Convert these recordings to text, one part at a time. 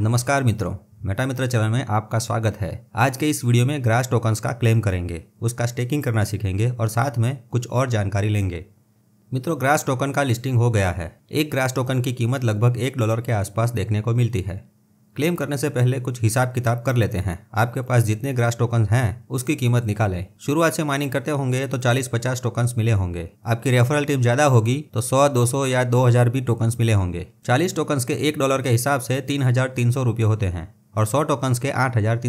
नमस्कार मित्रों मेटा मित्र चैनल में आपका स्वागत है आज के इस वीडियो में ग्रास टोकन्स का क्लेम करेंगे उसका स्टेकिंग करना सीखेंगे और साथ में कुछ और जानकारी लेंगे मित्रों ग्रास टोकन का लिस्टिंग हो गया है एक ग्रास टोकन की कीमत लगभग एक डॉलर के आसपास देखने को मिलती है क्लेम करने से पहले कुछ हिसाब किताब कर लेते हैं आपके पास जितने ग्रास टोकन हैं उसकी कीमत निकालें शुरुआत से माइनिंग करते होंगे तो 40-50 टोकन्स मिले होंगे आपकी रेफरल टीम ज्यादा होगी तो 100, 200 या 2000 भी टोकन्स मिले होंगे 40 टोकन्स के एक डॉलर के हिसाब से तीन हजार होते हैं और सौ टोकन्स के आठ हजार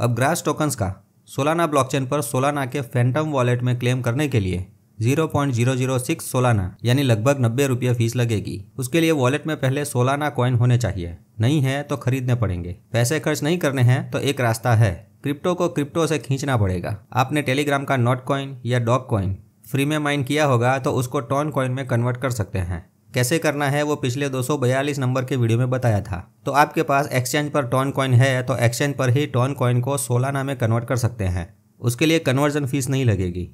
अब ग्रास टोकन्स का सोलाना ब्लॉकचेन पर सोलाना के फैंटम वॉलेट में क्लेम करने के लिए zero point zero zero six Solana यानी लगभग नब्बे रुपये फीस लगेगी उसके लिए वॉलेट में पहले सोलाना कॉइन होने चाहिए नहीं है तो खरीदने पड़ेंगे पैसे खर्च नहीं करने हैं तो एक रास्ता है क्रिप्टो को क्रिप्टो से खींचना पड़ेगा आपने टेलीग्राम का नॉट कॉइन या डॉग कॉइन फ्री में माइन किया होगा तो उसको टॉन कॉइन में कन्वर्ट कर सकते हैं कैसे करना है वो पिछले 242 नंबर के वीडियो में बताया था तो आपके पास एक्सचेंज पर टॉन कॉइन है तो एक्सचेंज पर ही टॉन कॉइन को सोलाना में कन्वर्ट कर सकते हैं उसके लिए कन्वर्जन फीस नहीं लगेगी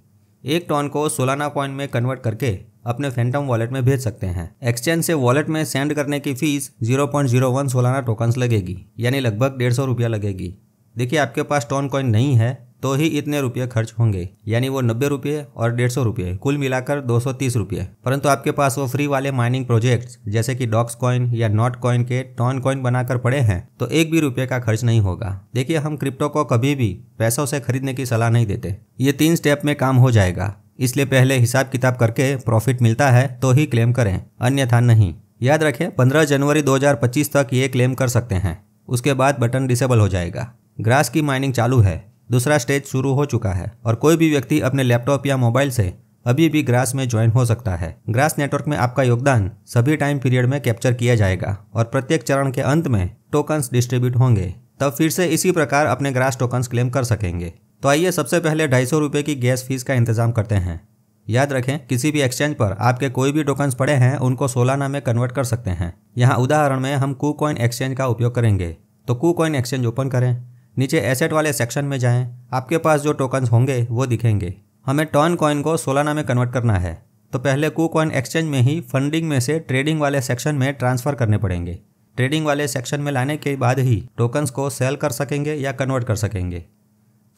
एक टॉन को सोलाना कॉइन में कन्वर्ट करके अपने फैंटम वॉलेट में भेज सकते हैं एक्सचेंज से वॉलेट में सेंड करने की फीस 0.01 सोलाना टोकन्स लगेगी यानी लगभग डेढ़ सौ रुपया लगेगी देखिए आपके पास टॉन कॉइन नहीं है तो ही इतने रुपये खर्च होंगे यानी वो नब्बे रुपये और डेढ़ सौ रुपये कुल मिलाकर दो सौ तीस रुपये परंतु आपके पास वो फ्री वाले माइनिंग प्रोजेक्ट्स जैसे कि डॉक्स कॉइन या नॉट कॉइन के टॉन कॉइन बनाकर पड़े हैं तो एक भी रुपये का खर्च नहीं होगा देखिए हम क्रिप्टो को कभी भी पैसों से खरीदने की सलाह नहीं देते ये तीन स्टेप में काम हो जाएगा इसलिए पहले हिसाब किताब करके प्रॉफिट मिलता है तो ही क्लेम करें अन्यथा नहीं याद रखें पंद्रह जनवरी पच्चीस तक ये क्लेम कर सकते हैं उसके बाद बटन डिसेबल हो जाएगा ग्रास की माइनिंग चालू है दूसरा स्टेज शुरू हो चुका है और कोई भी व्यक्ति अपने लैपटॉप या मोबाइल से अभी भी ग्रास में ज्वाइन हो सकता है ग्रास नेटवर्क में आपका योगदान सभी टाइम पीरियड में कैप्चर किया जाएगा और प्रत्येक चरण के अंत में टोकन्स डिस्ट्रीब्यूट होंगे तब फिर से इसी प्रकार अपने ग्रास टोकन्स क्लेम कर सकेंगे तो आइए सबसे पहले ढाई सौ रुपये की गैस फीस का इंतजाम करते हैं याद रखें किसी भी एक्सचेंज पर आपके कोई भी टोकन्स पड़े हैं उनको सोलाना में कन्वर्ट कर सकते हैं यहाँ उदाहरण में हम कू कॉइन एक्सचेंज का उपयोग करेंगे तो कू कॉइन एक्सचेंज ओपन करें नीचे एसेट वाले सेक्शन में जाएं आपके पास जो टोकन्स होंगे वो दिखेंगे हमें टॉन कॉइन को सोलाना में कन्वर्ट करना है तो पहले कू कॉइन एक्सचेंज में ही फंडिंग में से ट्रेडिंग वाले सेक्शन में ट्रांसफ़र करने पड़ेंगे ट्रेडिंग वाले सेक्शन में लाने के बाद ही टोकन्स को सेल कर सकेंगे या कन्वर्ट कर सकेंगे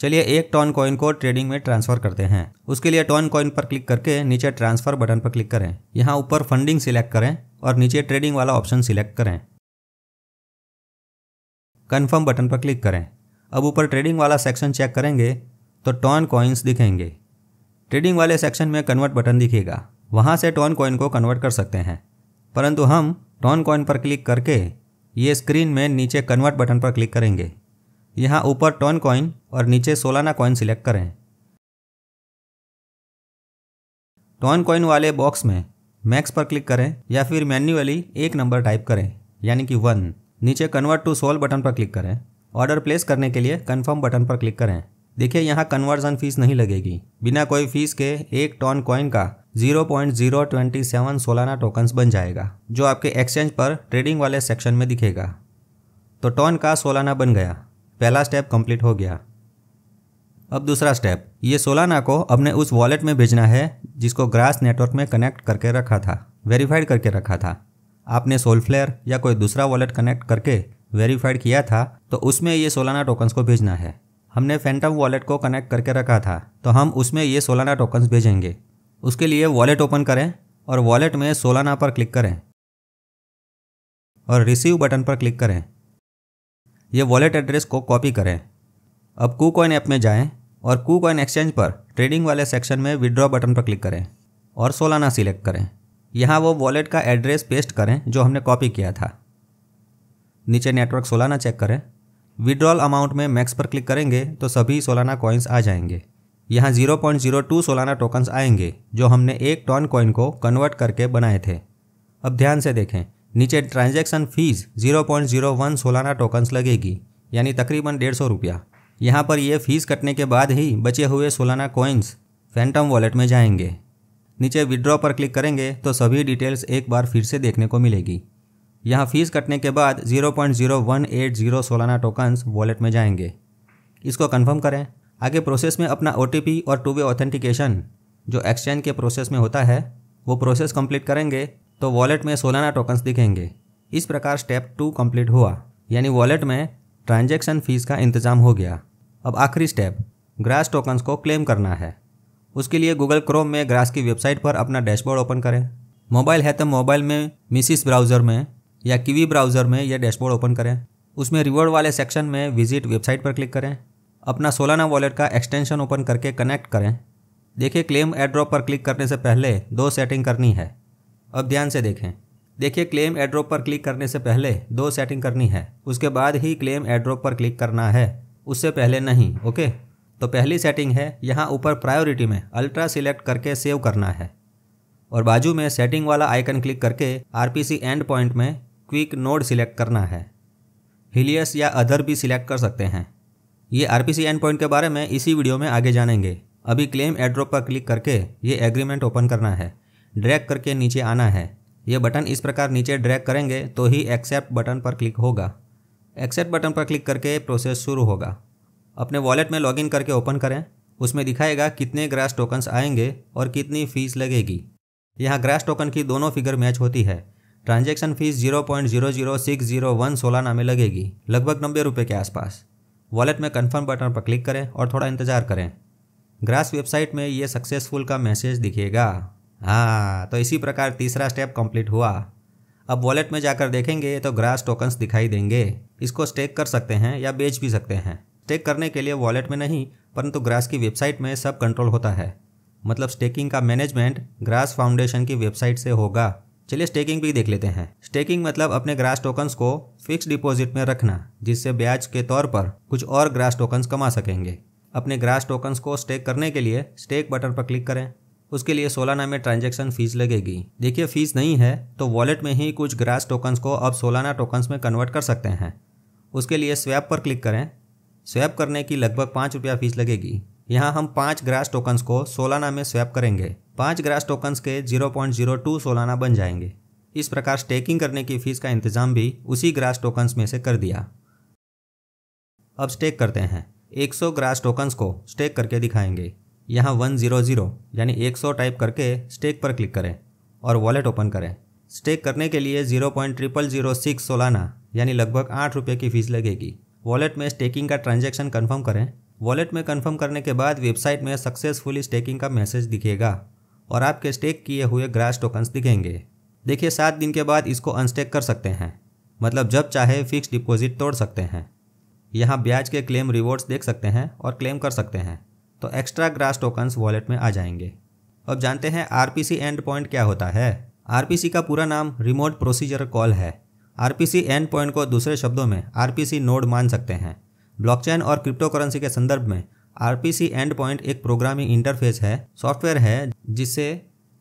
चलिए एक टॉन कॉइन को ट्रेडिंग में ट्रांसफर करते हैं उसके लिए टॉन कॉइन पर क्लिक करके नीचे ट्रांसफर बटन पर क्लिक करें यहाँ ऊपर फंडिंग सिलेक्ट करें और नीचे ट्रेडिंग वाला ऑप्शन सिलेक्ट करें कन्फर्म बटन पर क्लिक करें अब ऊपर ट्रेडिंग वाला सेक्शन चेक करेंगे तो टॉन कॉइन्स दिखेंगे ट्रेडिंग वाले सेक्शन में कन्वर्ट बटन दिखेगा वहाँ से टॉन कॉइन को कन्वर्ट कर सकते हैं परंतु हम टॉन कॉइन पर क्लिक करके ये स्क्रीन में नीचे कन्वर्ट बटन पर क्लिक करेंगे यहाँ ऊपर टॉन कॉइन और नीचे सोलाना कॉइन सिलेक्ट करें टॉन कॉइन वाले बॉक्स में मैक्स पर क्लिक करें या फिर मैन्युअली एक नंबर टाइप करें यानी कि वन नीचे कन्वर्ट टू सोल बटन पर क्लिक करें ऑर्डर प्लेस करने के लिए कन्फर्म बटन पर क्लिक करें देखिए यहाँ कन्वर्जन फीस नहीं लगेगी बिना कोई फीस के एक टॉन कॉइन का 0.027 सोलाना टोकन्स बन जाएगा जो आपके एक्सचेंज पर ट्रेडिंग वाले सेक्शन में दिखेगा तो टॉन का सोलाना बन गया पहला स्टेप कंप्लीट हो गया अब दूसरा स्टेप ये सोलाना को अपने उस वॉलेट में भेजना है जिसको ग्रास नेटवर्क में कनेक्ट करके रखा था वेरीफाइड करके रखा था आपने सोलफ्लेयर या कोई दूसरा वॉलेट कनेक्ट करके वेरीफाइड किया था तो उसमें ये सोलाना टोकन्स को भेजना है हमने फैंटम वॉलेट को कनेक्ट करके रखा था तो हम उसमें ये सोलाना टोकन्स भेजेंगे उसके लिए वॉलेट ओपन करें और वॉलेट में सोलाना पर क्लिक करें और रिसीव बटन पर क्लिक करें यह वॉलेट एड्रेस को कॉपी करें अब कू कॉइन ऐप में जाएं और कू कॉइन एक्सचेंज पर ट्रेडिंग वाले सेक्शन में विड्रॉ बटन पर क्लिक करें और सोलाना सिलेक्ट करें यहाँ वो वॉलेट का एड्रेस पेस्ट करें जो हमने कॉपी किया था नीचे नेटवर्क सोलाना चेक करें विड्रॉल अमाउंट में मैक्स पर क्लिक करेंगे तो सभी सोलाना कॉइन्स आ जाएंगे यहाँ 0.02 सोलाना टोकन्स आएंगे जो हमने एक टॉन कॉइन को कन्वर्ट करके बनाए थे अब ध्यान से देखें नीचे ट्रांजेक्शन फीस 0.01 सोलाना टोकन्स लगेगी यानी तकरीबन डेढ़ सौ रुपया यहाँ पर यह फीस कटने के बाद ही बचे हुए सोलाना कॉइन्स फैंटम वॉलेट में जाएंगे नीचे विड्रॉ पर क्लिक करेंगे तो सभी डिटेल्स एक बार फिर से देखने को मिलेगी यहाँ फीस कटने के बाद ज़ीरो सोलाना टोकन्स वॉलेट में जाएंगे इसको कंफर्म करें आगे प्रोसेस में अपना ओ और टू वे ऑथेंटिकेशन जो एक्सचेंज के प्रोसेस में होता है वो प्रोसेस कंप्लीट करेंगे तो वॉलेट में सोलाना टोकन्स दिखेंगे इस प्रकार स्टेप टू कंप्लीट हुआ यानी वॉलेट में ट्रांजेक्शन फीस का इंतजाम हो गया अब आखिरी स्टेप ग्रास टोकन्स को क्लेम करना है उसके लिए गूगल क्रोम में ग्रास की वेबसाइट पर अपना डैशबोर्ड ओपन करें मोबाइल है तो मोबाइल में मिसिस ब्राउज़र में या किवी ब्राउज़र में यह डैशबोर्ड ओपन करें उसमें रिवॉर्ड वाले सेक्शन में विजिट वेबसाइट पर क्लिक करें अपना सोलाना वॉलेट का एक्सटेंशन ओपन करके कनेक्ट करें देखिए क्लेम एड्रॉप पर क्लिक करने से पहले दो सेटिंग करनी है अब ध्यान से देखें देखिए क्लेम एड्रॉप पर क्लिक करने से पहले दो सेटिंग करनी है उसके बाद ही क्लेम एड्रॉप पर क्लिक करना है उससे पहले नहीं ओके तो पहली सेटिंग है यहाँ ऊपर प्रायोरिटी में अल्ट्रा सिलेक्ट करके सेव करना है और बाजू में सेटिंग वाला आइकन क्लिक करके आर एंड पॉइंट में क्विक नोड सिलेक्ट करना है हिलियस या अदर भी सिलेक्ट कर सकते हैं ये आर पी एंड पॉइंट के बारे में इसी वीडियो में आगे जानेंगे अभी क्लेम एड्रॉप पर क्लिक करके ये एग्रीमेंट ओपन करना है ड्रैग करके नीचे आना है ये बटन इस प्रकार नीचे ड्रैग करेंगे तो ही एक्सेप्ट बटन पर क्लिक होगा एक्सेप्ट बटन पर क्लिक करके प्रोसेस शुरू होगा अपने वॉलेट में लॉगिन करके ओपन करें उसमें दिखाएगा कितने ग्रास टोकन्स आएंगे और कितनी फीस लगेगी यहाँ ग्रास टोकन की दोनों फिगर मैच होती है transaction fees zero point zero zero six zero one Solana में लगेगी लगभग नब्बे रुपये के आसपास वॉलेट में कन्फर्म बटन पर क्लिक करें और थोड़ा इंतज़ार करें ग्रास वेबसाइट में ये सक्सेसफुल का मैसेज दिखेगा हाँ तो इसी प्रकार तीसरा स्टेप कंप्लीट हुआ अब वॉलेट में जाकर देखेंगे तो ग्रास टोकन्स दिखाई देंगे इसको स्टेक कर सकते हैं या बेच भी सकते हैं स्टेक करने के लिए वॉलेट में नहीं परंतु ग्रास की वेबसाइट में सब कंट्रोल होता है मतलब स्टेकिंग का मैनेजमेंट ग्रास फाउंडेशन की वेबसाइट से होगा चलिए स्टेकिंग भी देख लेते हैं स्टेकिंग मतलब अपने ग्रास टोकन्स को फिक्स डिपॉजिट में रखना जिससे ब्याज के तौर पर कुछ और ग्रास टोकन्स कमा सकेंगे अपने ग्रास टोकन्स को स्टेक करने के लिए स्टेक बटन पर क्लिक करें उसके लिए सोलाना में ट्रांजेक्शन फीस लगेगी देखिए फीस नहीं है तो वॉलेट में ही कुछ ग्रास टोकन्स को अब सोलाना टोकन्स में कन्वर्ट कर सकते हैं उसके लिए स्वैप पर क्लिक करें स्वैप करने की लगभग पाँच रुपया फीस लगेगी यहाँ हम पाँच ग्रास टोकन्स को सोलाना में स्वैप करेंगे पाँच ग्रास टोकन्स के 0.02 सोलाना बन जाएंगे इस प्रकार स्टेकिंग करने की फीस का इंतजाम भी उसी ग्रास टोकन्स में से कर दिया अब स्टेक करते हैं 100 ग्रास टोकन्स को स्टेक करके दिखाएंगे यहाँ 100 यानी 100 टाइप करके स्टेक पर क्लिक करें और वॉलेट ओपन करें स्टेक करने के लिए zero point triple zero six Solana यानी लगभग आठ रुपये की फ़ीस लगेगी वॉलेट में स्टेकिंग का ट्रांजेक्शन कन्फर्म करें वॉलेट में कंफर्म करने के बाद वेबसाइट में सक्सेसफुली स्टेकिंग का मैसेज दिखेगा और आपके स्टेक किए हुए ग्रास टोकन्स दिखेंगे देखिए सात दिन के बाद इसको अनस्टेक कर सकते हैं मतलब जब चाहे फिक्स डिपॉजिट तोड़ सकते हैं यहाँ ब्याज के क्लेम रिवॉर्ड्स देख सकते हैं और क्लेम कर सकते हैं तो एक्स्ट्रा ग्रास टोकन्स वॉलेट में आ जाएंगे अब जानते हैं आर एंड पॉइंट क्या होता है आर का पूरा नाम रिमोट प्रोसीजर कॉल है आर एंड पॉइंट को दूसरे शब्दों में आर नोड मान सकते हैं ब्लॉकचेन और क्रिप्टोकरेंसी के संदर्भ में आरपीसी एंड पॉइंट एक प्रोग्रामिंग इंटरफेस है सॉफ्टवेयर है जिससे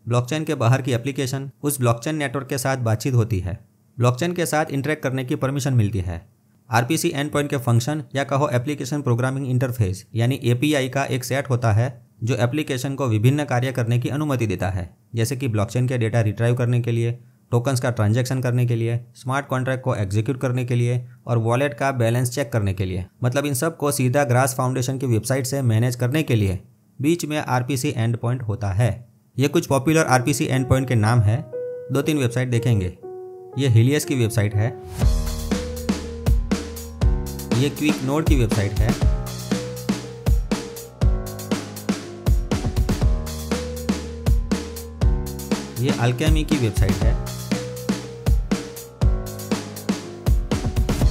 ब्लॉकचेन के बाहर की एप्लीकेशन उस ब्लॉकचेन नेटवर्क के साथ बातचीत होती है ब्लॉकचेन के साथ इंटरेक्ट करने की परमिशन मिलती है आरपीसी एंड पॉइंट के फंक्शन या कहो एप्लीकेशन प्रोग्रामिंग इंटरफेस यानी आई का एक सेट होता है जो एप्लीकेशन को विभिन्न कार्य करने की अनुमति देता है जैसे कि ब्लॉकचेन के डेटा रिट्राइव करने के लिए टोकन्स का ट्रांजेक्शन करने के लिए स्मार्ट कॉन्ट्रैक्ट को एग्जीक्यूट करने के लिए और वॉलेट का बैलेंस चेक करने के लिए मतलब इन सब को सीधा ग्रास फाउंडेशन की वेबसाइट से मैनेज करने के लिए बीच में आर एंड पॉइंट होता है ये कुछ पॉपुलर आर एंड पॉइंट के नाम है दो तीन वेबसाइट देखेंगे ये हिलियस की वेबसाइट है ये क्विक नोड की वेबसाइट है ये अल्केमी की वेबसाइट है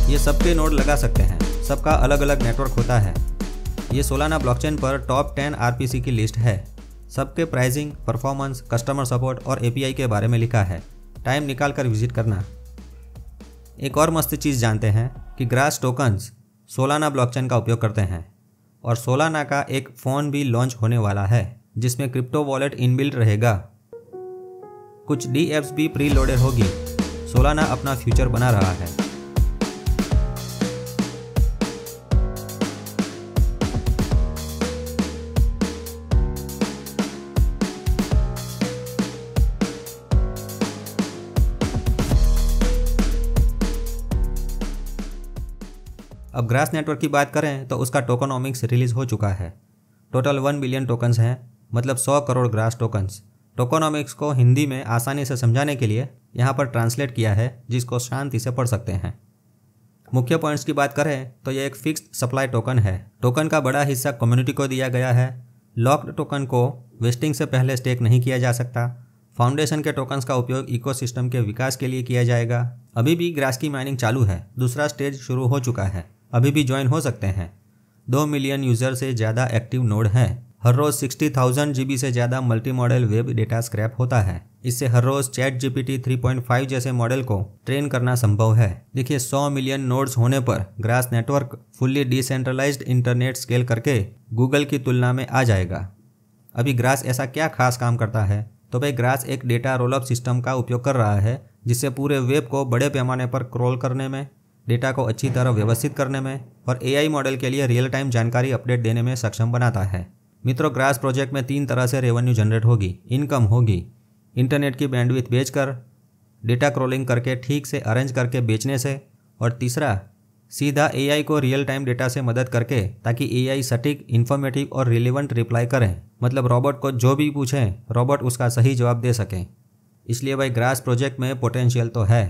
ये सबके नोड लगा सकते हैं सबका अलग अलग नेटवर्क होता है ये सोलाना ब्लॉकचेन पर टॉप टेन आर की लिस्ट है सबके प्राइसिंग परफॉर्मेंस कस्टमर सपोर्ट और ए के बारे में लिखा है टाइम निकाल कर विजिट करना एक और मस्त चीज़ जानते हैं कि ग्रास टोकन्स सोलाना ब्लॉकचेन का उपयोग करते हैं और सोलाना का एक फ़ोन भी लॉन्च होने वाला है जिसमें क्रिप्टो वॉलेट इनबिल्ट रहेगा कुछ डी एप्स भी प्री लोडेड होगी सोलाना अपना फ्यूचर बना रहा है ग्रास नेटवर्क की बात करें तो उसका टोकनॉमिक्स रिलीज हो चुका है टोटल वन बिलियन टोकन्स हैं मतलब सौ करोड़ ग्रास टोकन्स टोकोनॉमिक्स को हिंदी में आसानी से समझाने के लिए यहाँ पर ट्रांसलेट किया है जिसको शांति से पढ़ सकते हैं मुख्य पॉइंट्स की बात करें तो यह एक फिक्स सप्लाई टोकन है टोकन का बड़ा हिस्सा कम्युनिटी को दिया गया है लॉक्ड टोकन को वेस्टिंग से पहले स्टेक नहीं किया जा सकता फाउंडेशन के टोकन्स का उपयोग इकोसिस्टम के विकास के लिए किया जाएगा अभी भी ग्रास की माइनिंग चालू है दूसरा स्टेज शुरू हो चुका है अभी भी ज्वाइन हो सकते हैं दो मिलियन यूज़र से ज़्यादा एक्टिव नोड हैं हर रोज़ सिक्सटी थाउजेंड जी से ज़्यादा multimodal web data scrape होता है इससे हर रोज़ चैट जीपीटी 3.5 जैसे मॉडल को ट्रेन करना संभव है देखिए 100 मिलियन नोड्स होने पर Grass network fully decentralise internet scale करके गूगल की तुलना में आ जाएगा अभी ग्रास ऐसा क्या खास काम करता है तो भाई ग्रास एक डेटा रोलअप सिस्टम का उपयोग कर रहा है जिससे पूरे वेब को बड़े पैमाने पर क्रॉल करने में डेटा को अच्छी तरह व्यवस्थित करने में और ए मॉडल के लिए रियल टाइम जानकारी अपडेट देने में सक्षम बनाता है मित्रों ग्रास प्रोजेक्ट में तीन तरह से रेवेन्यू जनरेट होगी इनकम होगी इंटरनेट की बैंडविथ बेचकर डेटा क्रोलिंग करके ठीक से अरेंज करके बेचने से और तीसरा सीधा ए को रियल टाइम डेटा से मदद करके ताकि ए सटीक इन्फॉर्मेटिव और रिलेवेंट रिप्लाई करें मतलब रॉबोट को जो भी पूछें रॉबोट उसका सही जवाब दे सकें इसलिए भाई ग्रास प्रोजेक्ट में पोटेंशियल तो है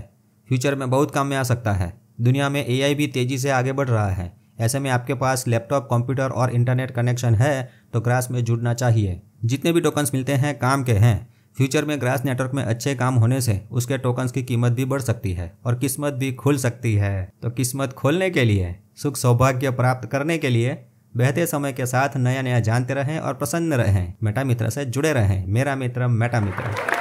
फ्यूचर में बहुत काम में आ सकता है दुनिया में एआई भी तेज़ी से आगे बढ़ रहा है ऐसे में आपके पास लैपटॉप कंप्यूटर और इंटरनेट कनेक्शन है तो ग्रास में जुड़ना चाहिए जितने भी टोकन्स मिलते हैं काम के हैं फ्यूचर में ग्रास नेटवर्क में अच्छे काम होने से उसके टोकन्स की कीमत भी बढ़ सकती है और किस्मत भी खुल सकती है तो किस्मत खोलने के लिए सुख सौभाग्य प्राप्त करने के लिए बहते समय के साथ नया नया जानते रहें और प्रसन्न रहें मेटा मित्र से जुड़े रहें मेरा मित्र मेटा मित्र